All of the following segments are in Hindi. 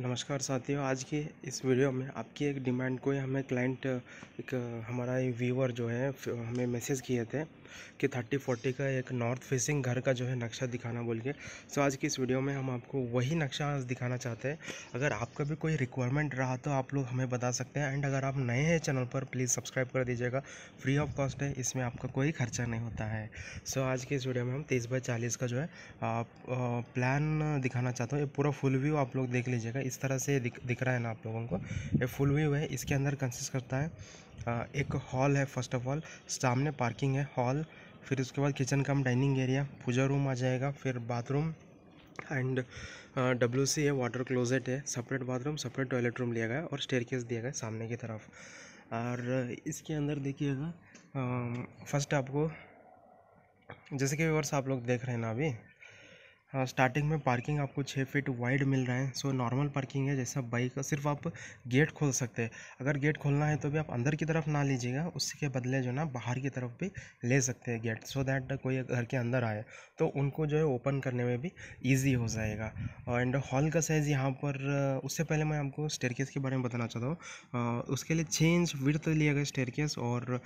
नमस्कार साथियों आज की इस वीडियो में आपकी एक डिमांड को हमें क्लाइंट एक हमारा व्यूअर जो है हमें मैसेज किए थे कि थर्टी फोर्टी का एक नॉर्थ फेसिंग घर का जो है नक्शा दिखाना बोल के सो आज की इस वीडियो में हम आपको वही नक्शा दिखाना चाहते हैं अगर आपका भी कोई रिक्वायरमेंट रहा तो आप लोग हमें बता सकते हैं एंड अगर आप नए हैं चैनल पर प्लीज़ सब्सक्राइब कर दीजिएगा फ्री ऑफ कॉस्ट है इसमें आपका कोई खर्चा नहीं होता है सो आज के इस वीडियो में हम तेईस बाई चालीस का जो है प्लान दिखाना चाहते हैं ये पूरा फुल व्यू आप लोग देख लीजिएगा इस तरह से दिख दिख रहा है ना आप लोगों को ये फुल व्यू है इसके अंदर कंसिस्ट करता है एक हॉल है फर्स्ट ऑफ ऑल सामने पार्किंग है हॉल फिर उसके बाद kitchen cum dining area puja room आ जाएगा फिर बाथरूम एंड डब्ल्यू सी है वाटर क्लोजेट है separate bathroom separate toilet room लिया गया और स्टेयर केस दिया गया सामने की तरफ और इसके अंदर देखिएगा फर्स्ट आपको जैसे कि व्यवर्स आप लोग देख रहे हैं ना अभी स्टार्टिंग में पार्किंग आपको छः फीट वाइड मिल रहा है सो नॉर्मल पार्किंग है जैसा बाइक सिर्फ आप गेट खोल सकते हैं अगर गेट खोलना है तो भी आप अंदर की तरफ ना लीजिएगा उसके बदले जो ना बाहर की तरफ भी ले सकते हैं गेट सो दैट कोई घर के अंदर आए तो उनको जो है ओपन करने में भी ईजी हो जाएगा एंड हॉल का साइज़ यहाँ पर उससे पहले मैं आपको स्टेरकेस के बारे में बताना चाहता हूँ उसके लिए छः इंच विड्थ लिया गया स्टेरकेस और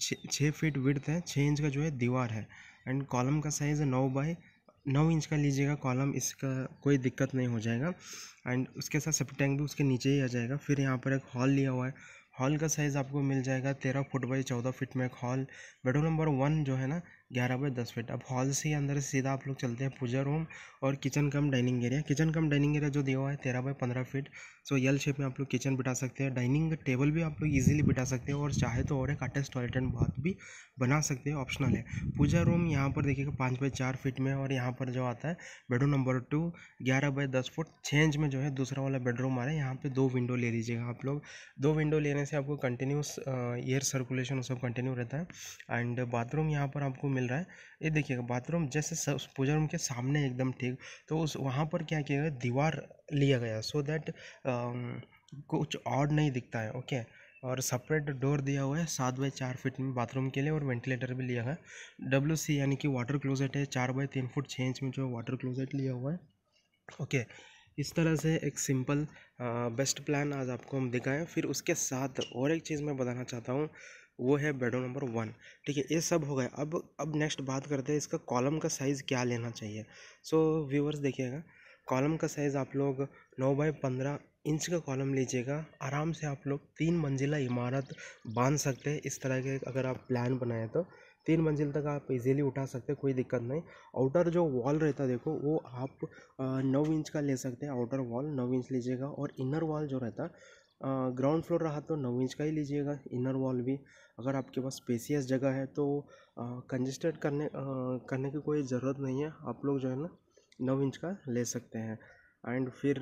छः फीट विर्थ है छः इंच का जो है दीवार है एंड कॉलम का साइज़ नौ बाई नौ इंच का लीजिएगा कॉलम इसका कोई दिक्कत नहीं हो जाएगा एंड उसके साथ सब टैंक भी उसके नीचे ही आ जाएगा फिर यहाँ पर एक हॉल लिया हुआ है हॉल का साइज़ आपको मिल जाएगा तेरह फुट बाई चौदह फिट में एक हॉल बेडरूम नंबर वन जो है ना ग्यारह बाई दस फीट अब हॉल से ही अंदर से सीधा आप लोग चलते हैं पूजा रूम और kitchen cum dining area kitchen cum dining area जो दिया हुआ है तेरह बाई पंद्रह फीट सो यल शेप में आप लोग किचन बिठा सकते हैं डाइनिंग टेबल भी आप लोग इजीली बिठा सकते हैं और चाहे तो और एक अटैच टॉयलेट एंड बाथ भी बना सकते हैं ऑप्शनल है पूजा रूम यहाँ पर देखिएगा पाँच बाई चार फीट में और यहाँ पर जो आता है बेडरूम नंबर टू ग्यारह बाई दस फुट छः इंच में जो है दूसरा वाला बेडरूम आ रहा है यहाँ पर दो विंडो ले लीजिएगा आप लोग दो विंडो लेने से आपको कंटिन्यूस एयर सर्कुलेशन सब कंटिन्यू रहता है एंड बाथरूम यहाँ पर आपको मिल रहा है ये देखिएगा बाथरूम जैसे पूजा रूम के सामने एकदम ठीक तो उस वहाँ पर क्या किया गया दीवार लिया गया सो दैट कुछ और नहीं दिखता है ओके और सेपरेट डोर दिया हुआ है सात बाई चार फिट में बाथरूम के लिए और वेंटिलेटर भी लिया है डब्ल्यू सी यानी कि वाटर क्लोजेट है चार बाई तीन फुट छः इंच में जो वाटर क्लोजेट लिया हुआ है ओके इस तरह से एक सिंपल बेस्ट प्लान आज आपको हम दिखाएं फिर उसके साथ और एक चीज़ मैं बताना चाहता हूँ वो है बेडो नंबर वन ठीक है ये सब हो गए अब अब नेक्स्ट बात करते हैं इसका कॉलम का साइज़ क्या लेना चाहिए सो व्यूवर्स देखिएगा कॉलम का साइज़ आप लोग नौ बाई पंद्रह इंच का कॉलम लीजिएगा आराम से आप लोग तीन मंजिला इमारत बांध सकते हैं इस तरह के अगर आप प्लान बनाएं तो तीन मंजिल तक आप इजीली उठा सकते हैं कोई दिक्कत नहीं आउटर जो वॉल रहता है देखो वो आप नौ इंच का ले सकते हैं आउटर वॉल नौ इंच लीजिएगा और इनर वॉल जो रहता ग्राउंड फ्लोर रहा तो नौ इंच का ही लीजिएगा इनर वॉल भी अगर आपके पास स्पेसियस जगह है तो कंजेस्टेड करने करने की कोई ज़रूरत नहीं है आप लोग जो है ना नौ इंच का ले सकते हैं एंड फिर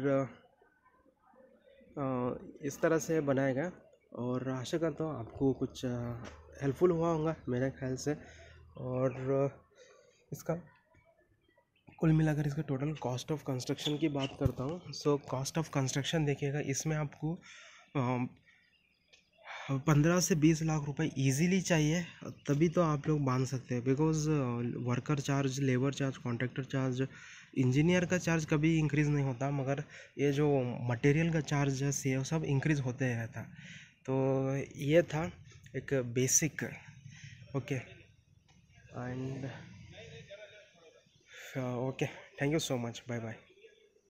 इस तरह से बनाया गया और आशा करता हूँ आपको कुछ हेल्पफुल हुआ होगा मेरे ख्याल से और इसका कुल मिलाकर इसका टोटल कॉस्ट ऑफ कंस्ट्रक्शन की बात करता हूँ सो कॉस्ट ऑफ कंस्ट्रक्शन देखिएगा इसमें आपको पंद्रह से बीस लाख रुपए इजीली चाहिए तभी तो आप लोग बांध सकते हैं because worker charge labour charge contractor charge engineer का चार्ज कभी इंक्रीज़ नहीं होता मगर ये जो मटेरियल का चार्ज है ये सब इंक्रीज़ होते रहता तो ये था एक basic okay and okay thank you so much bye bye